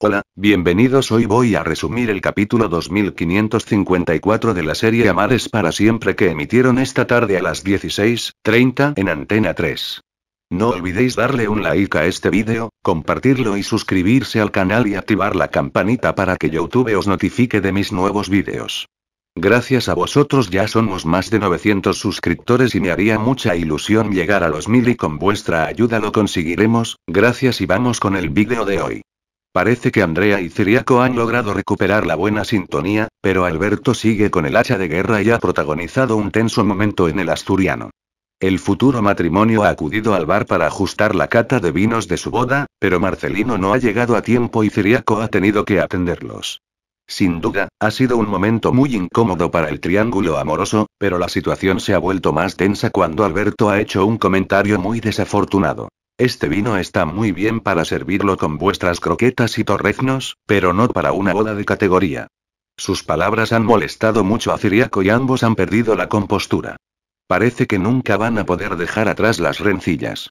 Hola, bienvenidos. Hoy voy a resumir el capítulo 2554 de la serie Amares para siempre que emitieron esta tarde a las 16:30 en Antena 3. No olvidéis darle un like a este vídeo, compartirlo y suscribirse al canal y activar la campanita para que YouTube os notifique de mis nuevos vídeos. Gracias a vosotros ya somos más de 900 suscriptores y me haría mucha ilusión llegar a los 1000 y con vuestra ayuda lo conseguiremos, gracias y vamos con el vídeo de hoy. Parece que Andrea y Ciriaco han logrado recuperar la buena sintonía, pero Alberto sigue con el hacha de guerra y ha protagonizado un tenso momento en el asturiano. El futuro matrimonio ha acudido al bar para ajustar la cata de vinos de su boda, pero Marcelino no ha llegado a tiempo y Ciriaco ha tenido que atenderlos. Sin duda, ha sido un momento muy incómodo para el triángulo amoroso, pero la situación se ha vuelto más tensa cuando Alberto ha hecho un comentario muy desafortunado. Este vino está muy bien para servirlo con vuestras croquetas y torreznos, pero no para una boda de categoría. Sus palabras han molestado mucho a Ciriaco y ambos han perdido la compostura. Parece que nunca van a poder dejar atrás las rencillas.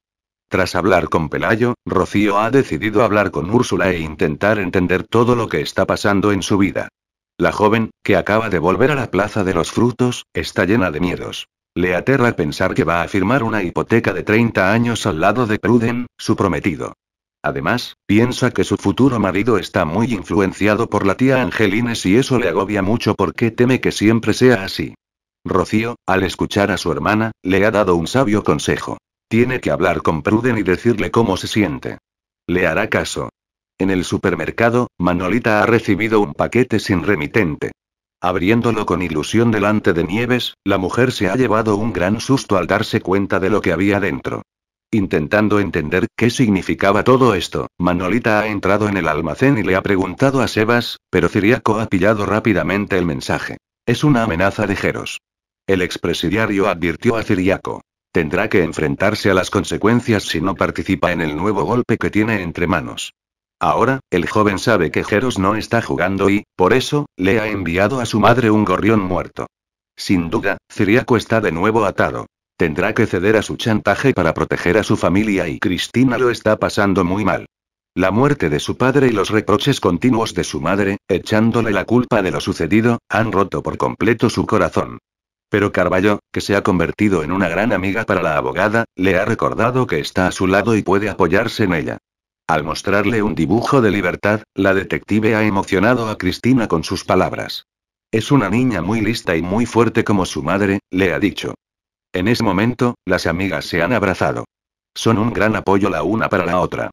Tras hablar con Pelayo, Rocío ha decidido hablar con Úrsula e intentar entender todo lo que está pasando en su vida. La joven, que acaba de volver a la Plaza de los Frutos, está llena de miedos. Le aterra pensar que va a firmar una hipoteca de 30 años al lado de Pruden, su prometido. Además, piensa que su futuro marido está muy influenciado por la tía Angelines y eso le agobia mucho porque teme que siempre sea así. Rocío, al escuchar a su hermana, le ha dado un sabio consejo. Tiene que hablar con Pruden y decirle cómo se siente. Le hará caso. En el supermercado, Manolita ha recibido un paquete sin remitente. Abriéndolo con ilusión delante de Nieves, la mujer se ha llevado un gran susto al darse cuenta de lo que había dentro. Intentando entender qué significaba todo esto, Manolita ha entrado en el almacén y le ha preguntado a Sebas, pero Ciriaco ha pillado rápidamente el mensaje. Es una amenaza de Jeros. El expresidiario advirtió a Ciriaco. Tendrá que enfrentarse a las consecuencias si no participa en el nuevo golpe que tiene entre manos. Ahora, el joven sabe que Jeros no está jugando y, por eso, le ha enviado a su madre un gorrión muerto. Sin duda, Ciriaco está de nuevo atado. Tendrá que ceder a su chantaje para proteger a su familia y Cristina lo está pasando muy mal. La muerte de su padre y los reproches continuos de su madre, echándole la culpa de lo sucedido, han roto por completo su corazón. Pero Carballo, que se ha convertido en una gran amiga para la abogada, le ha recordado que está a su lado y puede apoyarse en ella. Al mostrarle un dibujo de libertad, la detective ha emocionado a Cristina con sus palabras. Es una niña muy lista y muy fuerte como su madre, le ha dicho. En ese momento, las amigas se han abrazado. Son un gran apoyo la una para la otra.